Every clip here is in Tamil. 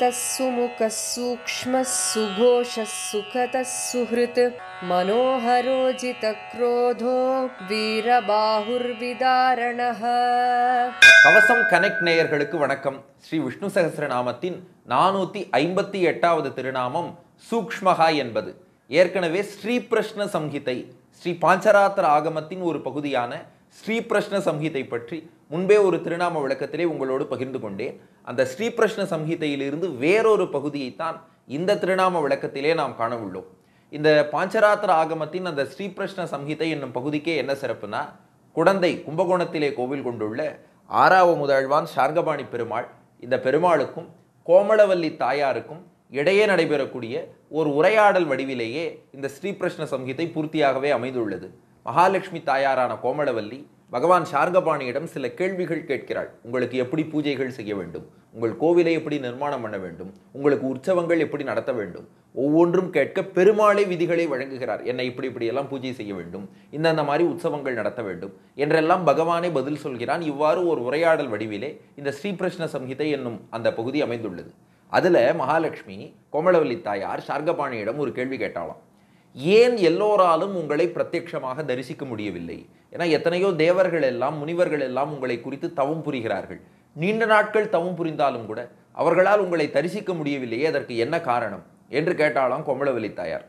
तस्सुमुखः सूक्ष्मः सुघोषः सुखतः सुहृत् मनोहरोजितक्रोधो வீரபாகுர்விதாரணः கவசம் கனெக்ட் நேயர்களுக்கு வணக்கம் ஸ்ரீ விஷ்ணு நாமத்தின் நானூத்தி ஐம்பத்தி எட்டாவது திருநாமம் சூக்ஷ்மகா என்பது ஏற்கனவே ஸ்ரீபிரஷ்ண சம்ஹிதை ஸ்ரீ பாஞ்சராத்திர ஆகமத்தின் ஒரு பகுதியான ஸ்ரீபிரஷ்ண சம்ஹிதை பற்றி முன்பே ஒரு திருநாம விளக்கத்திலே உங்களோடு பகிர்ந்து கொண்டேன் அந்த ஸ்ரீபிரஷ்ன சம்ஹிதையிலிருந்து வேறொரு பகுதியைத்தான் இந்த திருநாம விளக்கத்திலே நாம் காணவுள்ளோம் இந்த பாஞ்சராத்திர ஆகமத்தின் அந்த ஸ்ரீபிரஷ்ன சம்ஹிதை என்னும் பகுதிக்கே என்ன சிறப்புனா குடந்தை கும்பகோணத்திலே கோவில் கொண்டுள்ள ஆறாவ முதல்வான் சார்கபாணி பெருமாள் இந்த பெருமாளுக்கும் கோமளவல்லி தாயாருக்கும் இடையே நடைபெறக்கூடிய ஒரு உரையாடல் வடிவிலேயே இந்த ஸ்ரீபிரஷ்ன சம்ஹிதை பூர்த்தியாகவே அமைந்துள்ளது மகாலட்சுமி தாயாரான கோமளவல்லி பகவான் சார்கபாணியிடம் சில கேள்விகள் கேட்கிறாள் உங்களுக்கு எப்படி பூஜைகள் செய்ய வேண்டும் உங்கள் கோவிலை எப்படி நிர்மாணம் பண்ண வேண்டும் உங்களுக்கு உற்சவங்கள் எப்படி நடத்த வேண்டும் ஒவ்வொன்றும் கேட்க பெருமாளை விதிகளை வழங்குகிறார் என்னை இப்படி இப்படியெல்லாம் பூஜை செய்ய வேண்டும் இந்தந்த மாதிரி உற்சவங்கள் நடத்த வேண்டும் என்றெல்லாம் பகவானே பதில் சொல்கிறான் இவ்வாறு ஒரு உரையாடல் வடிவிலே இந்த ஸ்ரீபிருஷ்ண சம்ஹிதை என்னும் அந்த பகுதி அமைந்துள்ளது அதில் மகாலட்சுமி கோமலவல்லி தாயார் சார்கபாணியிடம் ஒரு கேள்வி கேட்டாலாம் ஏன் எல்லோராலும் உங்களை பிரத்யட்சமாக தரிசிக்க முடியவில்லை ஏன்னா எத்தனையோ தேவர்கள் எல்லாம் முனிவர்கள் எல்லாம் உங்களை குறித்து தவம் புரிகிறார்கள் நீண்ட நாட்கள் தவம் புரிந்தாலும் கூட அவர்களால் உங்களை தரிசிக்க முடியவில்லையே அதற்கு என்ன காரணம் என்று கேட்டாலும் கொம்பளவெளி தாயார்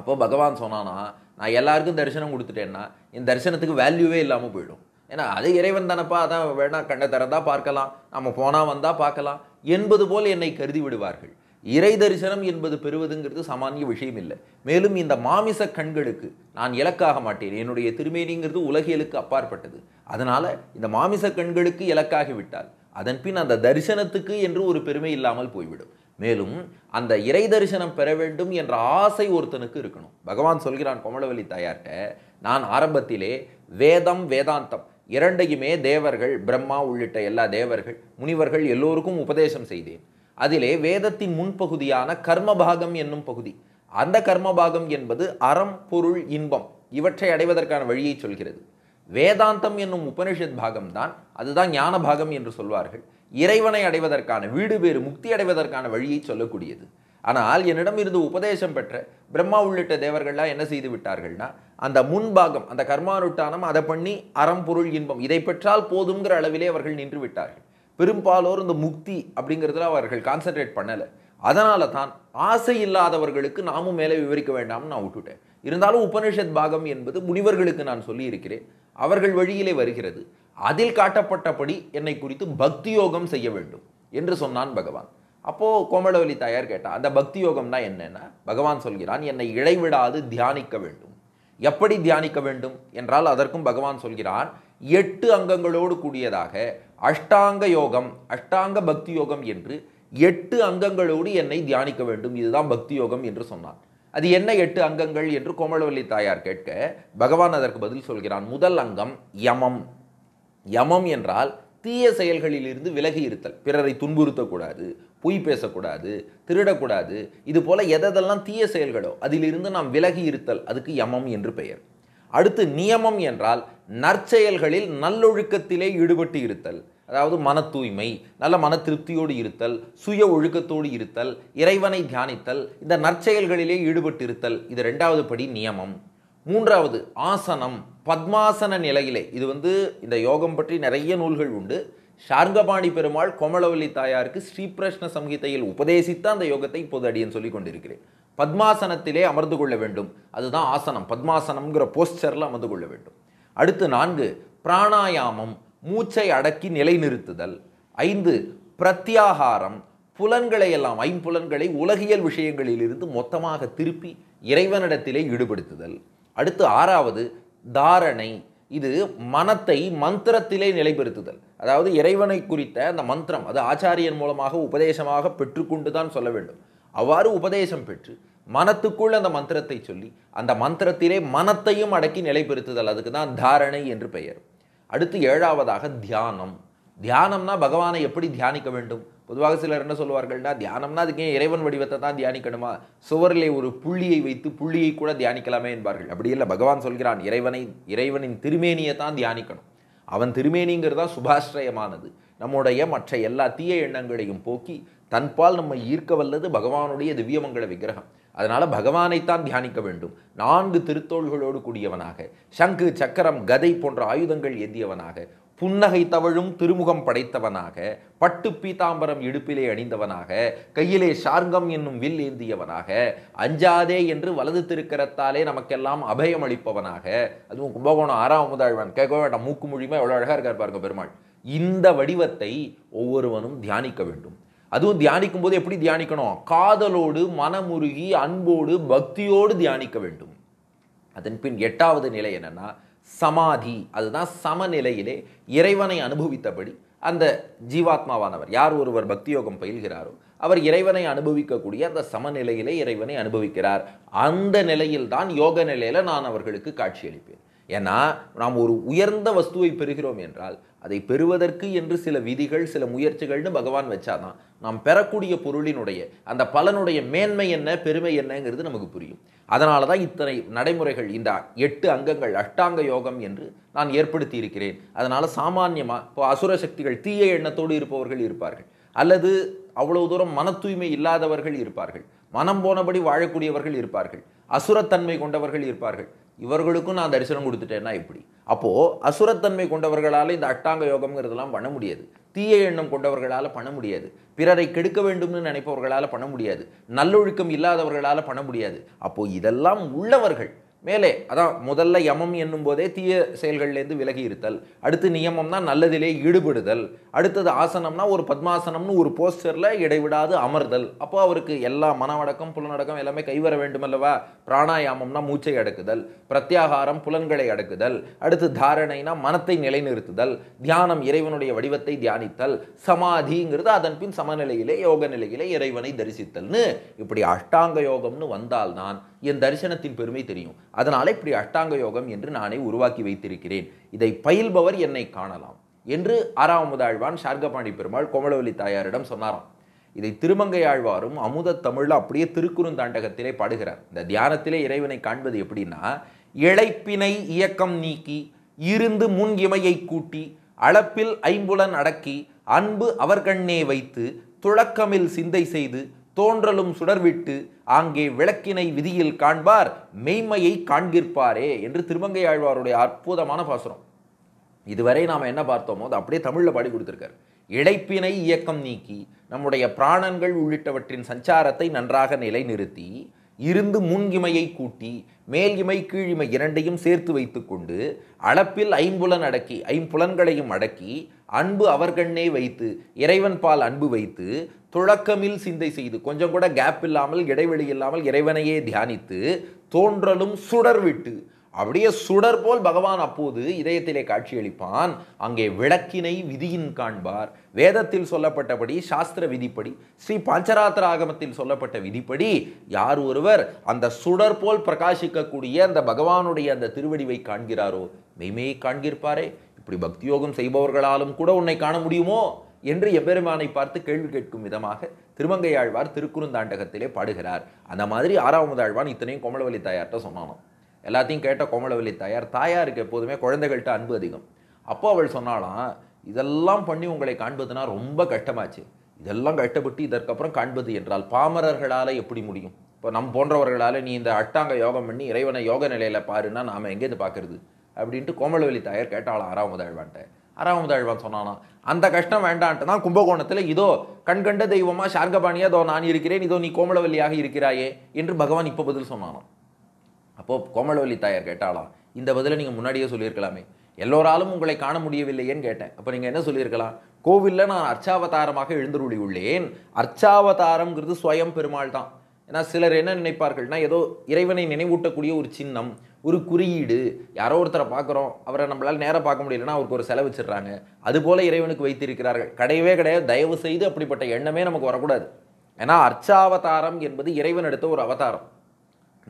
அப்போ பகவான் சொன்னானா நான் எல்லாருக்கும் தரிசனம் கொடுத்துட்டேன்னா என் தரிசனத்துக்கு வேல்யூவே இல்லாமல் போயிடும் ஏன்னா அது இறைவன் தானப்பா அதான் வேணா கண்ணை திறந்தா பார்க்கலாம் நம்ம போனால் வந்தால் பார்க்கலாம் என்பது போல் என்னை கருதி விடுவார்கள் இறை தரிசனம் என்பது பெறுவதுங்கிறது சாமானிய விஷயம் இல்லை மேலும் இந்த மாமிச கண்களுக்கு நான் இலக்காக மாட்டேன் என்னுடைய திருமேனிங்கிறது உலகியலுக்கு அப்பாற்பட்டது அதனால் இந்த மாமிச கண்களுக்கு இலக்காகிவிட்டால் அதன்பின் அந்த தரிசனத்துக்கு என்று ஒரு பெருமை இல்லாமல் போய்விடும் மேலும் அந்த இறை தரிசனம் பெற வேண்டும் என்ற ஆசை ஒருத்தனுக்கு இருக்கணும் பகவான் சொல்கிறான் கோமலவல்லி தாயார்கிட்ட நான் ஆரம்பத்திலே வேதம் வேதாந்தம் இரண்டையுமே தேவர்கள் பிரம்மா உள்ளிட்ட எல்லா தேவர்கள் முனிவர்கள் எல்லோருக்கும் உபதேசம் செய்தேன் அதிலே வேதத்தின் முன்பகுதியான கர்மபாகம் என்னும் பகுதி அந்த கர்மபாகம் என்பது அறம் பொருள் இன்பம் இவற்றை அடைவதற்கான வழியை சொல்கிறது வேதாந்தம் என்னும் உபனிஷத் பாகம்தான் அதுதான் ஞான பாகம் என்று சொல்வார்கள் இறைவனை அடைவதற்கான வீடு பேறு முக்தி அடைவதற்கான வழியை சொல்லக்கூடியது ஆனால் என்னிடம் இருந்து உபதேசம் பெற்ற பிரம்மா உள்ளிட்ட தேவர்கள்லாம் என்ன செய்து விட்டார்கள்னா அந்த முன்பாகம் அந்த கர்மானுட்டானம் அதை பண்ணி அறம் பொருள் இன்பம் இதை பெற்றால் போதுங்கிற அளவிலே அவர்கள் நின்று விட்டார்கள் பெரும்பாலோர் இந்த முக்தி அப்படிங்கிறதுல அவர்கள் கான்சென்ட்ரேட் பண்ணலை அதனால தான் ஆசை இல்லாதவர்களுக்கு நாமும் மேலே விவரிக்க வேண்டாம்னு நான் விட்டுட்டேன் இருந்தாலும் உபனிஷத் பாகம் என்பது முனிவர்களுக்கு நான் சொல்லியிருக்கிறேன் அவர்கள் வழியிலே வருகிறது அதில் காட்டப்பட்டபடி என்னை குறித்து பக்தி யோகம் செய்ய வேண்டும் என்று சொன்னான் பகவான் அப்போது கோமலவலி தாயார் கேட்டா அந்த பக்தி யோகம்னா என்னென்ன பகவான் சொல்கிறான் என்னை இடைவிடாது தியானிக்க வேண்டும் எப்படி தியானிக்க வேண்டும் என்றால் அதற்கும் பகவான் சொல்கிறான் எட்டு அங்கங்களோடு கூடியதாக அஷ்டாங்க யோகம் அஷ்டாங்க பக்தி யோகம் என்று எட்டு அங்கங்களோடு என்னை தியானிக்க வேண்டும் இதுதான் பக்தி யோகம் என்று சொன்னார் அது என்ன எட்டு அங்கங்கள் என்று கோமலவல்லி தாயார் கேட்க பகவான் அதற்கு பதில் சொல்கிறான் முதல் அங்கம் யமம் யமம் என்றால் தீய செயல்களில் இருந்து விலகி இருத்தல் பிறரை துன்புறுத்தக்கூடாது பொய் பேசக்கூடாது திருடக்கூடாது இது போல எதெல்லாம் தீய செயல்களோ அதிலிருந்து நாம் விலகி இருத்தல் அதுக்கு யமம் என்று பெயர் அடுத்து நியமம் என்றால் நற்செயல்களில் நல்லொழுக்கத்திலே ஈடுபட்டு இருத்தல் அதாவது மன தூய்மை நல்ல மன திருப்தியோடு இருத்தல் சுய ஒழுக்கத்தோடு இருத்தல் இறைவனை தியானித்தல் இந்த நற்செயல்களிலே ஈடுபட்டு இருத்தல் இது ரெண்டாவது படி நியமம் மூன்றாவது ஆசனம் பத்மாசன நிலையிலே இது வந்து இந்த யோகம் பற்றி நிறைய நூல்கள் உண்டு ஷார்கபாணி பெருமாள் கோமலவல்லி தாயாருக்கு ஸ்ரீபிரஷ்ண சம்ஹிதையில் உபதேசித்த அந்த யோகத்தை இப்போது அடியன் சொல்லி கொண்டிருக்கிறேன் பத்மாசனத்திலே அமர்ந்து கொள்ள வேண்டும் அதுதான் ஆசனம் பத்மாசனம்ங்கிற போஸ்டரில் அமர்ந்து கொள்ள வேண்டும் அடுத்து நான்கு பிராணாயாமம் மூச்சை அடக்கி நிலைநிறுத்துதல் ஐந்து பிரத்யாகாரம் புலன்களை எல்லாம் ஐம்புலன்களை உலகியல் விஷயங்களிலிருந்து மொத்தமாக திருப்பி இறைவனிடத்திலே ஈடுபடுத்துதல் அடுத்து ஆறாவது தாரணை இது மனத்தை மந்திரத்திலே நிலைப்படுத்துதல் அதாவது இறைவனை குறித்த அந்த மந்திரம் அது ஆச்சாரியன் மூலமாக உபதேசமாக பெற்றுக்கொண்டு தான் சொல்ல வேண்டும் அவ்வாறு உபதேசம் பெற்று மனத்துக்குள் அந்த மந்திரத்தை சொல்லி அந்த மந்திரத்திலே மனத்தையும் அடக்கி நிலைப்படுத்துதல் அதுக்கு தான் தாரணை என்று பெயர் அடுத்து ஏழாவதாக தியானம் தியானம்னா பகவானை எப்படி தியானிக்க வேண்டும் பொதுவாக சிலர் என்ன சொல்லுவார்கள்னா தியானம்னா அதுக்கு இறைவன் வடிவத்தை தான் தியானிக்கணுமா சுவரிலே ஒரு புள்ளியை வைத்து புள்ளியை கூட தியானிக்கலாமே என்பார்கள் அப்படி இல்லை பகவான் சொல்கிறான் இறைவனை இறைவனின் திருமேனியை தான் தியானிக்கணும் அவன் திருமேனிங்கிறதா சுபாஸ்ரயமானது நம்முடைய மற்ற எல்லா தீய எண்ணங்களையும் போக்கி தன்பால் நம்மை ஈர்க்க வல்லது பகவானுடைய திவ்யமங்கள விக்கிரகம் அதனால் பகவானைத்தான் தியானிக்க வேண்டும் நான்கு திருத்தோள்களோடு கூடியவனாக சங்கு சக்கரம் கதை போன்ற ஆயுதங்கள் ஏந்தியவனாக புன்னகை தவழும் திருமுகம் படைத்தவனாக பட்டு பீதாம்பரம் இடுப்பிலே அணிந்தவனாக கையிலே சார்கம் என்னும் வில் ஏந்தியவனாக அஞ்சாதே என்று வலது திருக்கரத்தாலே நமக்கெல்லாம் அபயம் அளிப்பவனாக அதுவும் கும்பகோணம் ஆறாம் முதழ்வன் கேட்க வேண்டாம் மூக்கு மொழியுமே எவ்வளோ அழகாக இருக்கார் பாருங்க பெருமாள் இந்த வடிவத்தை ஒவ்வொருவனும் தியானிக்க வேண்டும் அதுவும் தியானிக்கும் போது எப்படி தியானிக்கணும் காதலோடு மனமுருகி அன்போடு பக்தியோடு தியானிக்க வேண்டும் அதன் பின் எட்டாவது நிலை என்னன்னா சமாதி அதுதான் சமநிலையிலே இறைவனை அனுபவித்தபடி அந்த ஜீவாத்மாவானவர் யார் ஒருவர் பக்தி யோகம் பயில்கிறாரோ அவர் இறைவனை அனுபவிக்கக்கூடிய அந்த சமநிலையிலே இறைவனை அனுபவிக்கிறார் அந்த நிலையில் தான் யோக நிலையில் நான் அவர்களுக்கு காட்சியளிப்பேன் ஏன்னா நாம் ஒரு உயர்ந்த வஸ்துவை பெறுகிறோம் என்றால் அதை பெறுவதற்கு என்று சில விதிகள் சில முயற்சிகள்னு பகவான் வச்சாதான் நாம் பெறக்கூடிய பொருளினுடைய அந்த பலனுடைய மேன்மை என்ன பெருமை என்னங்கிறது நமக்கு புரியும் அதனால தான் இத்தனை நடைமுறைகள் இந்த எட்டு அங்கங்கள் அஷ்டாங்க யோகம் என்று நான் ஏற்படுத்தி இருக்கிறேன் அதனால் சாமானியமாக இப்போ அசுர சக்திகள் தீய எண்ணத்தோடு இருப்பவர்கள் இருப்பார்கள் அல்லது அவ்வளவு தூரம் மன தூய்மை இல்லாதவர்கள் இருப்பார்கள் மனம் போனபடி வாழக்கூடியவர்கள் இருப்பார்கள் அசுரத்தன்மை கொண்டவர்கள் இருப்பார்கள் இவர்களுக்கும் நான் தரிசனம் கொடுத்துட்டேன்னா எப்படி அப்போது அசுரத்தன்மை கொண்டவர்களால் இந்த அட்டாங்க யோகம்ங்கிறதெல்லாம் பண்ண முடியாது தீய எண்ணம் கொண்டவர்களால் பண்ண முடியாது பிறரை கெடுக்க வேண்டும்னு நினைப்பவர்களால் பண்ண முடியாது நல்லொழுக்கம் இல்லாதவர்களால் பண்ண முடியாது அப்போது இதெல்லாம் உள்ளவர்கள் மேலே அதான் முதல்ல யமம் என்னும் போதே தீய செயல்கள்லேருந்து விலகி இருத்தல் அடுத்து நியமம்னா நல்லதிலே ஈடுபடுதல் அடுத்தது ஆசனம்னா ஒரு பத்மாசனம்னு ஒரு போஸ்டரில் இடைவிடாது அமர்தல் அப்போ அவருக்கு எல்லா மனவடக்கம் புலனடக்கம் எல்லாமே கைவர வேண்டும் அல்லவா பிராணாயாமம்னா மூச்சை அடக்குதல் பிரத்யாகாரம் புலன்களை அடக்குதல் அடுத்து தாரணைனா மனத்தை நிலைநிறுத்துதல் தியானம் இறைவனுடைய வடிவத்தை தியானித்தல் சமாதிங்கிறது அதன் பின் சமநிலையிலே யோக நிலையிலே இறைவனை தரிசித்தல்னு இப்படி அஷ்டாங்க யோகம்னு வந்தால்தான் என் தரிசனத்தின் பெருமை தெரியும் அதனால் இப்படி அஷ்டாங்க யோகம் என்று நானே உருவாக்கி வைத்திருக்கிறேன் இதை பயில்பவர் என்னை காணலாம் என்று ஆறாவதாழ்வான் சார்கபாணி பெருமாள் கோமலவல்லி தாயாரிடம் சொன்னாராம் இதை திருமங்கையாழ்வாரும் அமுத தமிழில் அப்படியே திருக்குறுந்தாண்டகத்திலே பாடுகிறார் இந்த தியானத்திலே இறைவனை காண்பது எப்படின்னா இழைப்பினை இயக்கம் நீக்கி இருந்து முன் இமையை கூட்டி அளப்பில் ஐம்புலன் அடக்கி அன்பு அவர்கண்ணே வைத்து துளக்கமில் சிந்தை செய்து தோன்றலும் சுடர்விட்டு ஆங்கே விளக்கினை விதியில் காண்பார் மெய்மையை காண்கிற்பாரே என்று திருமங்கை ஆழ்வாருடைய அற்புதமான பாசுரம் இதுவரை நாம் என்ன பார்த்தோமோ அது அப்படியே தமிழில் பாடி கொடுத்துருக்காரு இழைப்பினை இயக்கம் நீக்கி நம்முடைய பிராணங்கள் உள்ளிட்டவற்றின் சஞ்சாரத்தை நன்றாக நிலைநிறுத்தி இருந்து முன்கிமையை கூட்டி மேல்கிமை கீழிமை இரண்டையும் சேர்த்து வைத்துக்கொண்டு அளப்பில் ஐம்புலன் அடக்கி ஐம்புலன்களையும் அடக்கி அன்பு அவர்கண்ணே வைத்து இறைவன் பால் அன்பு வைத்து துழக்கமில் சிந்தை செய்து கொஞ்சம் கூட கேப் இல்லாமல் இடைவெளி இல்லாமல் இறைவனையே தியானித்து தோன்றலும் சுடர் விட்டு அப்படியே சுடர் போல் பகவான் அப்போது இதயத்திலே காட்சியளிப்பான் அங்கே விளக்கினை விதியின் காண்பார் வேதத்தில் சொல்லப்பட்டபடி சாஸ்திர விதிப்படி ஸ்ரீ பாஞ்சராத்திர ஆகமத்தில் சொல்லப்பட்ட விதிப்படி யார் ஒருவர் அந்த சுடர் போல் பிரகாசிக்கக்கூடிய அந்த பகவானுடைய அந்த திருவடிவை காண்கிறாரோ மெய்மையை காண்கிருப்பாரே இப்படி பக்தியோகம் செய்பவர்களாலும் கூட உன்னை காண முடியுமோ என்று எம்பெருமானை பார்த்து கேள்வி கேட்கும் விதமாக திருமங்கையாழ்வார் திருக்குறுந்தாண்டகத்திலே பாடுகிறார் அந்த மாதிரி ஆறாவது ஆழ்வான் இத்தனையும் கோமலவல்லி தாயார்கிட்ட சொன்னானோ எல்லாத்தையும் கேட்ட கோமலவல்லி தாயார் தாயாருக்கு எப்போதுமே குழந்தைகள்கிட்ட அன்பு அதிகம் அப்போ அவள் சொன்னாலாம் இதெல்லாம் பண்ணி உங்களை காண்பதுனா ரொம்ப கஷ்டமாச்சு இதெல்லாம் கஷ்டப்பட்டு இதற்கப்புறம் காண்பது என்றால் பாமரர்களால் எப்படி முடியும் இப்போ நம் போன்றவர்களால் நீ இந்த அட்டாங்க யோகம் பண்ணி இறைவனை யோக நிலையில் பாருன்னா நாம் எங்கேருந்து பார்க்குறது அப்படின்ட்டு கோமலவெளி தாயார் கேட்டாலும் ஆறாம் முதல்வான்ட்ட அறாமுதாழ்வான் சொன்னானா அந்த கஷ்டம் வேண்டான்ட்டு தான் கும்பகோணத்தில் இதோ கண்கண்ட தெய்வமா சார்கபாணியாக இதோ நான் இருக்கிறேன் இதோ நீ கோமலவல்லியாக இருக்கிறாயே என்று பகவான் இப்போ பதில் சொன்னானா அப்போது கோமலவல்லி தாயார் கேட்டாலாம் இந்த பதிலை நீங்கள் முன்னாடியே சொல்லியிருக்கலாமே எல்லோராலும் உங்களை காண முடியவில்லையேன்னு கேட்டேன் அப்போ நீங்கள் என்ன சொல்லியிருக்கலாம் கோவிலில் நான் அர்ச்சாவதாரமாக எழுந்துருளி உள்ளேன் அர்ச்சாவதாரம்ங்கிறது ஸ்வயம் பெருமாள் தான் ஏன்னா சிலர் என்ன நினைப்பார்கள்னா ஏதோ இறைவனை நினைவூட்டக்கூடிய ஒரு சின்னம் ஒரு குறியீடு யாரோ ஒருத்தரை பார்க்குறோம் அவரை நம்மளால் நேராக பார்க்க முடியலன்னா அவருக்கு ஒரு செலவு வச்சிடுறாங்க அதுபோல் இறைவனுக்கு வைத்திருக்கிறார்கள் கிடையவே கிடையாது தயவு செய்து அப்படிப்பட்ட எண்ணமே நமக்கு வரக்கூடாது ஏன்னா அர்ச்சாவதாரம் என்பது இறைவன் எடுத்த ஒரு அவதாரம்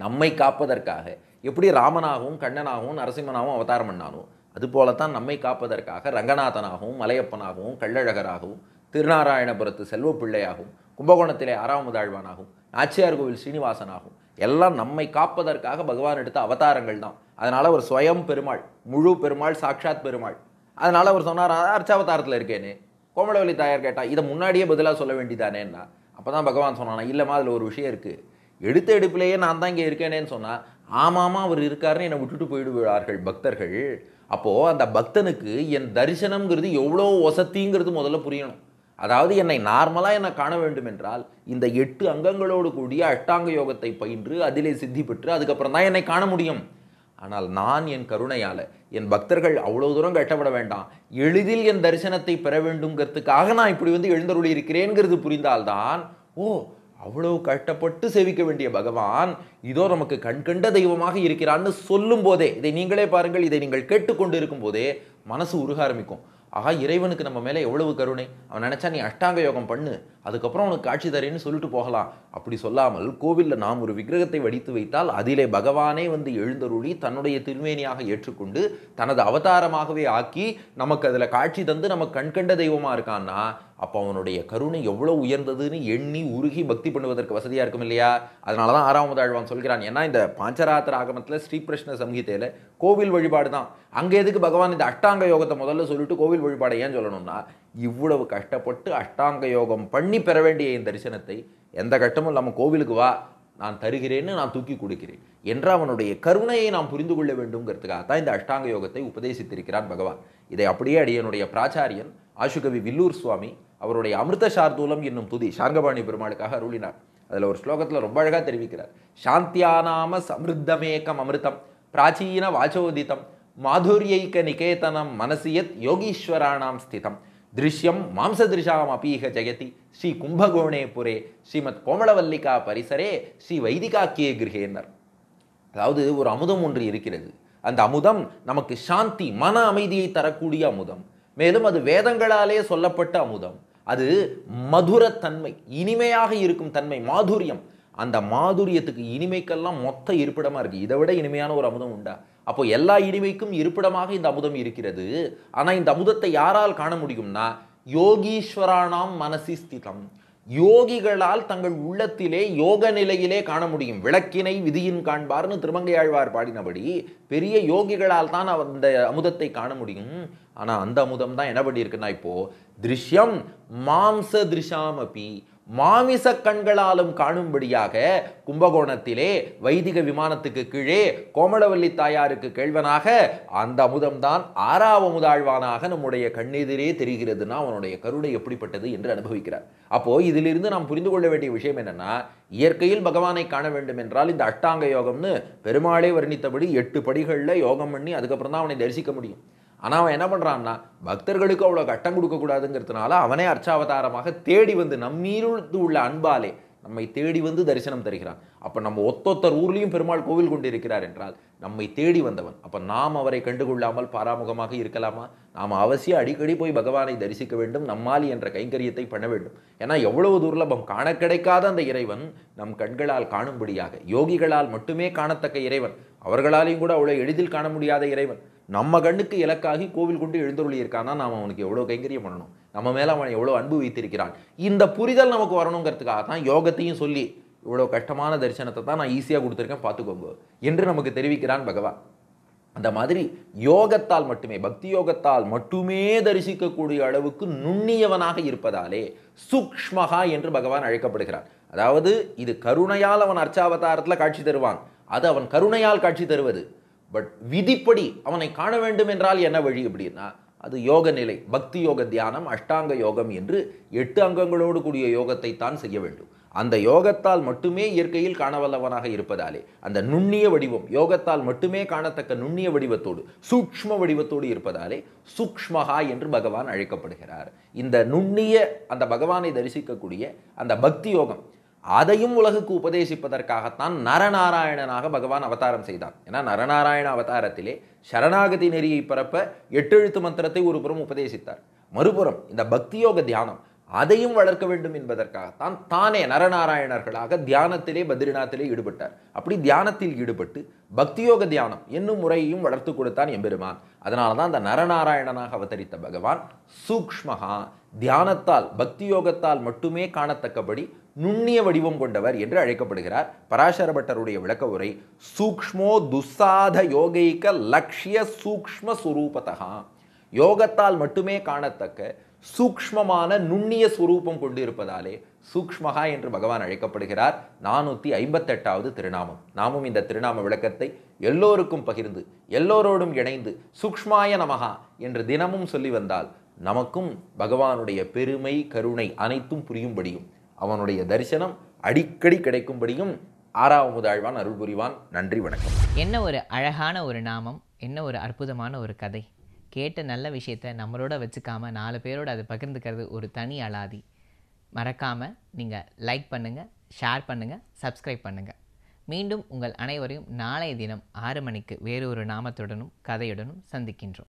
நம்மை காப்பதற்காக எப்படி ராமனாகவும் கண்ணனாகவும் நரசிம்மனாகவும் அவதாரம் பண்ணானோ அதுபோலத்தான் நம்மை காப்பதற்காக ரங்கநாதனாகவும் மலையப்பனாகவும் கள்ளழகராகவும் திருநாராயணபுரத்து செல்வப்பிள்ளையாகவும் கும்பகோணத்திலே முதாழ்வானாகவும் நாச்சியார் கோவில் ஸ்ரீனிவாசனாகவும் எல்லாம் நம்மை காப்பதற்காக பகவான் எடுத்த அவதாரங்கள் தான் அதனால் அவர் ஸ்வயம் பெருமாள் முழு பெருமாள் சாட்சாத் பெருமாள் அதனால் அவர் சொன்னார் அர்ச்சாவதாரத்தில் இருக்கேன்னு கோமலவல்லி தாயார் கேட்டால் இதை முன்னாடியே பதிலாக சொல்ல வேண்டியதானேன்னா அப்போ தான் பகவான் சொன்னானா இல்லைம்மா அதில் ஒரு விஷயம் இருக்குது எடுத்த எடுப்பிலேயே நான் தான் இங்கே இருக்கேனேன்னு சொன்னால் ஆமாமா அவர் இருக்காருன்னு என்னை விட்டுட்டு போயிடுவார்கள் பக்தர்கள் அப்போது அந்த பக்தனுக்கு என் தரிசனங்கிறது எவ்வளோ வசத்திங்கிறது முதல்ல புரியணும் அதாவது என்னை நார்மலாக என்னை காண வேண்டும் என்றால் இந்த எட்டு அங்கங்களோடு கூடிய அஷ்டாங்க யோகத்தை பயின்று அதிலே சித்தி பெற்று அதுக்கப்புறம் தான் என்னை காண முடியும் ஆனால் நான் என் கருணையால் என் பக்தர்கள் அவ்வளோ தூரம் கட்டப்பட வேண்டாம் எளிதில் என் தரிசனத்தை பெற வேண்டுங்கிறதுக்காக நான் இப்படி வந்து எழுந்தருளி இருக்கிறேங்கிறது புரிந்தால்தான் ஓ அவ்வளோ கட்டப்பட்டு சேவிக்க வேண்டிய பகவான் இதோ நமக்கு கண்கண்ட தெய்வமாக இருக்கிறான்னு சொல்லும் போதே இதை நீங்களே பாருங்கள் இதை நீங்கள் கேட்டுக்கொண்டு இருக்கும் போதே மனசு உருக ஆரம்பிக்கும் ஆஹா இறைவனுக்கு நம்ம மேலே எவ்வளவு கருணை அவன் நினச்சா நீ அஷ்டாங்க யோகம் பண்ணு அதுக்கப்புறம் அவனுக்கு காட்சி தரேன்னு சொல்லிட்டு போகலாம் அப்படி சொல்லாமல் கோவிலில் நாம் ஒரு விக்கிரகத்தை வடித்து வைத்தால் அதிலே பகவானே வந்து எழுந்தருளி தன்னுடைய திருமேனியாக ஏற்றுக்கொண்டு தனது அவதாரமாகவே ஆக்கி நமக்கு அதில் காட்சி தந்து நம்ம கண்கண்ட தெய்வமாக இருக்கான்னா அப்போ அவனுடைய கருணை எவ்வளோ உயர்ந்ததுன்னு எண்ணி உருகி பக்தி பண்ணுவதற்கு வசதியாக இருக்கும் இல்லையா அதனால தான் ஆறாவது ஆழ்வான் சொல்கிறான் ஏன்னா இந்த பாஞ்சராத்திர ஆகமத்தில் ஸ்ரீகிருஷ்ண சங்கீதையில் கோவில் வழிபாடு தான் அங்கே எதுக்கு பகவான் இந்த அஷ்டாங்க யோகத்தை முதல்ல சொல்லிட்டு கோவில் வழிபாடை ஏன் சொல்லணும்னா இவ்வளவு கஷ்டப்பட்டு அஷ்டாங்க யோகம் பண்ணி பெற வேண்டிய இந்த தரிசனத்தை எந்த கட்டமும் இல்லாமல் கோவிலுக்கு வா நான் தருகிறேன்னு நான் தூக்கி கொடுக்கிறேன் என்று அவனுடைய கருணையை நாம் புரிந்து கொள்ள வேண்டும்ங்கிறதுக்காக தான் இந்த அஷ்டாங்க யோகத்தை உபதேசித்திருக்கிறான் பகவான் இதை அப்படியே அடியனுடைய பிராச்சாரியன் ஆஷுகவி வில்லூர் சுவாமி அவருடைய அமிர்த சார்தூலம் என்னும் துதி சாங்கபாணி பெருமாளுக்காக அருளினார் அதில் ஒரு ஸ்லோகத்தில் ரொம்ப அழகாக தெரிவிக்கிறார் சாந்தியானாம சமிருத்தமேக்கம் அமிர்தம் பிராச்சீன வாசோதிதம் மாதுரியைக்க நிகேதனம் மனசியத் யோகீஸ்வராணாம் ஸ்திதம் திருஷ்யம் மாம்சதிருஷாம் அபீக ஜெயதி ஸ்ரீ கும்பகோணே புரே ஸ்ரீமத் கோமளவல்லிகா பரிசரே ஸ்ரீ வைதிகாக்கிய கிரகேந்தர் அதாவது ஒரு அமுதம் ஒன்று இருக்கிறது அந்த அமுதம் நமக்கு சாந்தி மன அமைதியை தரக்கூடிய அமுதம் மேலும் அது வேதங்களாலே சொல்லப்பட்ட அமுதம் அது மதுரத்தன்மை இனிமையாக இருக்கும் தன்மை மாதுரியம் அந்த மாதுரியத்துக்கு இனிமைக்கெல்லாம் மொத்த இருப்பிடமாக இருக்குது இதை விட இனிமையான ஒரு அமுதம் உண்டா அப்போ எல்லா இனிமைக்கும் இருப்பிடமாக இந்த அமுதம் இருக்கிறது ஆனால் இந்த அமுதத்தை யாரால் காண முடியும்னா யோகீஸ்வரானாம் மனசி ஸ்திதம் யோகிகளால் தங்கள் உள்ளத்திலே யோக நிலையிலே காண முடியும் விளக்கினை விதியின் காண்பார்னு திருமங்கையாழ்வார் பாடினபடி பெரிய யோகிகளால் தான் அந்த அமுதத்தை காண முடியும் ஆனால் அந்த அமுதம் தான் என்ன பண்ணியிருக்குன்னா இப்போது திருஷ்யம் மாம்ச திருஷாமப்பி மாமிச கண்களாலும் காணும்படியாக கும்பகோணத்திலே வைதிக விமானத்துக்கு கீழே கோமளவல்லி தாயாருக்கு கேள்வனாக அந்த அமுதம்தான் ஆறாவ முதாழ்வானாக நம்முடைய கண்ணெதிரே தெரிகிறதுனா அவனுடைய கருடை எப்படிப்பட்டது என்று அனுபவிக்கிறார் அப்போ இதிலிருந்து நாம் புரிந்து கொள்ள வேண்டிய விஷயம் என்னன்னா இயற்கையில் பகவானை காண வேண்டும் என்றால் இந்த அஷ்டாங்க யோகம்னு பெருமாளே வர்ணித்தபடி எட்டு படிகளில் யோகம் பண்ணி அதுக்கப்புறம் தான் அவனை தரிசிக்க முடியும் ஆனால் அவன் என்ன பண்ணுறான்னா பக்தர்களுக்கு அவ்வளோ கட்டம் கொடுக்கக்கூடாதுங்கிறதுனால அவனே அர்ச்சாவதாரமாக தேடி வந்து நம்மீருந்து உள்ள அன்பாலே நம்மை தேடி வந்து தரிசனம் தருகிறான் அப்போ நம்ம ஒத்தொத்தர் ஊர்லேயும் பெருமாள் கோவில் கொண்டு இருக்கிறார் என்றால் நம்மை தேடி வந்தவன் அப்போ நாம் அவரை கண்டுகொள்ளாமல் பாராமுகமாக இருக்கலாமா நாம் அவசியம் அடிக்கடி போய் பகவானை தரிசிக்க வேண்டும் நம்மால் என்ற கைங்கரியத்தை பண்ண வேண்டும் ஏன்னா எவ்வளவு துர்லபம் காண கிடைக்காத அந்த இறைவன் நம் கண்களால் காணும்படியாக யோகிகளால் மட்டுமே காணத்தக்க இறைவன் அவர்களாலையும் கூட அவ்வளோ எளிதில் காண முடியாத இறைவன் நம்ம கண்ணுக்கு இலக்காகி கோவில் கொண்டு எழுந்தருளியிருக்கான்னா நாம் அவனுக்கு எவ்வளோ கைங்கரியம் பண்ணணும் நம்ம மேலே அவன் எவ்வளோ அன்பு வைத்திருக்கிறான் இந்த புரிதல் நமக்கு வரணுங்கிறதுக்காக தான் யோகத்தையும் சொல்லி இவ்வளோ கஷ்டமான தரிசனத்தை தான் நான் ஈஸியாக கொடுத்துருக்கேன் பார்த்துக்கோங்க என்று நமக்கு தெரிவிக்கிறான் பகவான் அந்த மாதிரி யோகத்தால் மட்டுமே பக்தி யோகத்தால் மட்டுமே தரிசிக்கக்கூடிய அளவுக்கு நுண்ணியவனாக இருப்பதாலே சூக்ஷ்மகா என்று பகவான் அழைக்கப்படுகிறான் அதாவது இது கருணையால் அவன் அர்ச்சாவதாரத்தில் காட்சி தருவான் அது அவன் கருணையால் காட்சி தருவது பட் விதிப்படி அவனை காண வேண்டும் என்றால் என்ன வழி அப்படின்னா அது யோக நிலை பக்தி யோக தியானம் அஷ்டாங்க யோகம் என்று எட்டு அங்கங்களோடு கூடிய யோகத்தை தான் செய்ய வேண்டும் அந்த யோகத்தால் மட்டுமே இயற்கையில் காணவல்லவனாக இருப்பதாலே அந்த நுண்ணிய வடிவம் யோகத்தால் மட்டுமே காணத்தக்க நுண்ணிய வடிவத்தோடு சூக்ஷ்ம வடிவத்தோடு இருப்பதாலே சூக்ஷ்மகா என்று பகவான் அழைக்கப்படுகிறார் இந்த நுண்ணிய அந்த பகவானை தரிசிக்கக்கூடிய அந்த பக்தி யோகம் அதையும் உலகுக்கு உபதேசிப்பதற்காகத்தான் நரநாராயணனாக பகவான் அவதாரம் செய்தார் ஏன்னா நரநாராயண அவதாரத்திலே சரணாகதி நெறியை பரப்ப எட்டெழுத்து மந்திரத்தை ஒரு புறம் உபதேசித்தார் மறுபுறம் இந்த பக்தியோக தியானம் அதையும் வளர்க்க வேண்டும் என்பதற்காகத்தான் தானே நரநாராயணர்களாக தியானத்திலே பத்ரிநாத்திலே ஈடுபட்டார் அப்படி தியானத்தில் ஈடுபட்டு பக்தியோக தியானம் என்னும் முறையையும் வளர்த்து கொடுத்தான் எம்பெருமான் அதனால தான் அந்த நரநாராயணனாக அவதரித்த பகவான் சூக்மகா தியானத்தால் பக்தி யோகத்தால் மட்டுமே காணத்தக்கபடி நுண்ணிய வடிவம் கொண்டவர் என்று அழைக்கப்படுகிறார் பராசர பட்டருடைய விளக்க உரை சூக்ஷ்மோ துசாத யோகைக்க லக்ஷிய சூக்ஷ்ம சுரூபத்தகா யோகத்தால் மட்டுமே காணத்தக்க சூக்ஷ்மமான நுண்ணிய சுரூபம் கொண்டு இருப்பதாலே சூக்ஷ்மகா என்று பகவான் அழைக்கப்படுகிறார் நானூற்றி ஐம்பத்தெட்டாவது திருநாமம் நாமும் இந்த திருநாம விளக்கத்தை எல்லோருக்கும் பகிர்ந்து எல்லோரோடும் இணைந்து சூக்ஷ்மாய நமகா என்று தினமும் சொல்லி வந்தால் நமக்கும் பகவானுடைய பெருமை கருணை அனைத்தும் புரியும்படியும் அவனுடைய தரிசனம் அடிக்கடி கிடைக்கும்படியும் ஆறாவது ஆழ்வான் அருள் புரிவான் நன்றி வணக்கம் என்ன ஒரு அழகான ஒரு நாமம் என்ன ஒரு அற்புதமான ஒரு கதை கேட்ட நல்ல விஷயத்த நம்மளோட வச்சுக்காமல் நாலு பேரோட அதை பகிர்ந்துக்கிறது ஒரு தனி அலாதி மறக்காமல் நீங்கள் லைக் பண்ணுங்கள் ஷேர் பண்ணுங்கள் சப்ஸ்கிரைப் பண்ணுங்கள் மீண்டும் உங்கள் அனைவரையும் நாளைய தினம் ஆறு மணிக்கு வேறு ஒரு நாமத்துடனும் கதையுடனும் சந்திக்கின்றோம்